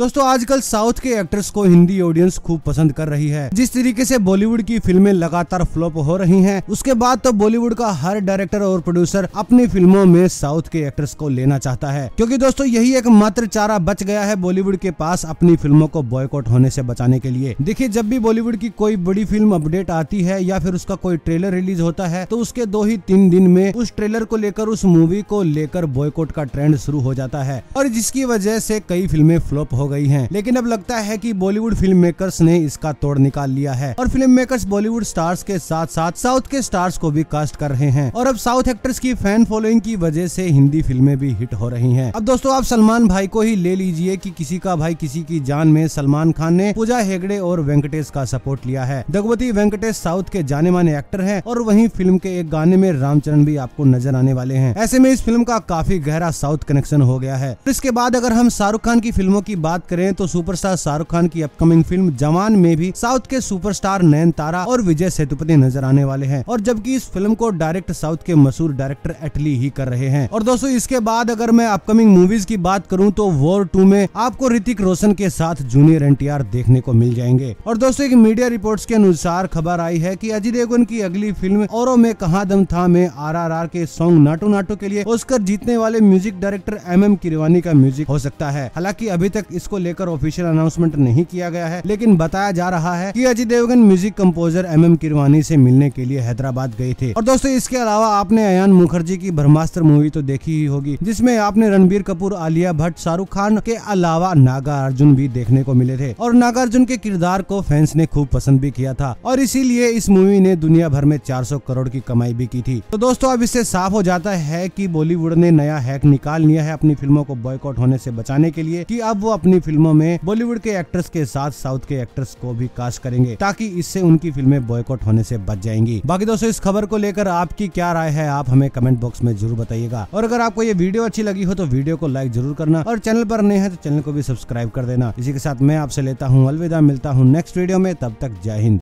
दोस्तों आजकल साउथ के एक्टर्स को हिंदी ऑडियंस खूब पसंद कर रही है जिस तरीके से बॉलीवुड की फिल्में लगातार फ्लॉप हो रही हैं उसके बाद तो बॉलीवुड का हर डायरेक्टर और प्रोड्यूसर अपनी फिल्मों में साउथ के एक्टर्स को लेना चाहता है क्योंकि दोस्तों यही एक मात्र चारा बच गया है बॉलीवुड के पास अपनी फिल्मों को बॉयकॉट होने से बचाने के लिए देखिए जब भी बॉलीवुड की कोई बड़ी फिल्म अपडेट आती है या फिर उसका कोई ट्रेलर रिलीज होता है तो उसके दो ही तीन दिन में उस ट्रेलर को लेकर उस मूवी को लेकर बॉयकॉट का ट्रेंड शुरू हो जाता है और जिसकी वजह से कई फिल्में फ्लॉप हो गई है लेकिन अब लगता है की बॉलीवुड फिल्म मेकर्स ने इसका तोड़ निकाल लिया है और फिल्म मेकर्स बॉलीवुड स्टार्स के साथ साथ साउथ के स्टार्स को भी कास्ट कर रहे हैं और अब साउथ एक्टर्स की फैन फॉलोइंग की वजह से हिंदी फिल्में भी हिट हो रही हैं अब दोस्तों आप सलमान भाई को ही ले लीजिए कि किसी का भाई किसी की जान में सलमान खान ने पूजा हेगड़े और वेंकटेश का सपोर्ट लिया है दगवती वेंकटेश साउथ के जाने माने एक्टर है और वही फिल्म के एक गाने में रामचरण भी आपको नजर आने वाले है ऐसे में इस फिल्म का काफी गहरा साउथ कनेक्शन हो गया है इसके बाद अगर हम शाहरुख खान की फिल्मों की बात बात करें तो सुपरस्टार शाहरुख खान की अपकमिंग फिल्म जवान में भी साउथ के सुपरस्टार नयन तारा और विजय सेतुपति नजर आने वाले हैं और जबकि इस फिल्म को डायरेक्ट साउथ के मशहूर डायरेक्टर एटली ही कर रहे हैं और दोस्तों इसके बाद अगर मैं अपकमिंग मूवीज की बात करूँ तो वॉर टू में आपको ऋतिक रोशन के साथ जूनियर एन देखने को मिल जाएंगे और दोस्तों एक मीडिया रिपोर्ट के अनुसार खबर आई है की अजय देवगन की अगली फिल्म और में कहा दम था में आर के सॉन्ग नाटो नाटो के लिए उसका जीतने वाले music director M M Keeravani का म्यूजिक हो सकता है हालांकि अभी तक इसको लेकर ऑफिशियल अनाउंसमेंट नहीं किया गया है लेकिन बताया जा रहा है की Ajay Devgn music composer M M Keeravani से मिलने के लिए हैदराबाद गए थे और दोस्तों इसके अलावा आपने अयान मुखर्जी की ब्रह्मास्त्र मूवी तो देखी ही होगी जिसमें आपने रणबीर कपूर आलिया भट्ट शाहरुख खान के अलावा नागार्जुन भी देखने को मिले थे और नागार्जुन के किरदार को फैंस ने खूब पसंद भी किया था और इसीलिए इस मूवी ने दुनिया भर में चार करोड़ की कमाई भी की थी तो दोस्तों अब इससे साफ हो जाता है की बॉलीवुड ने नया हैक निकाल लिया है अपनी फिल्मों को बॉयकॉट होने से बचाने के लिए कि अब वो अपने अपनी फिल्मों में बॉलीवुड के एक्ट्रेस के साथ साउथ के एक्ट्रेस को भी कास्ट करेंगे ताकि इससे उनकी फिल्में बॉयकॉट होने से बच जाएंगी बाकी दोस्तों इस खबर को लेकर आपकी क्या राय है आप हमें कमेंट बॉक्स में जरूर बताइएगा और अगर आपको ये वीडियो अच्छी लगी हो तो वीडियो को लाइक जरूर करना और चैनल पर नए हैं तो चैनल को भी सब्सक्राइब कर देना इसी के साथ मैं आपसे लेता हूँ अलविदा मिलता हूँ नेक्स्ट वीडियो में तब तक जय हिंद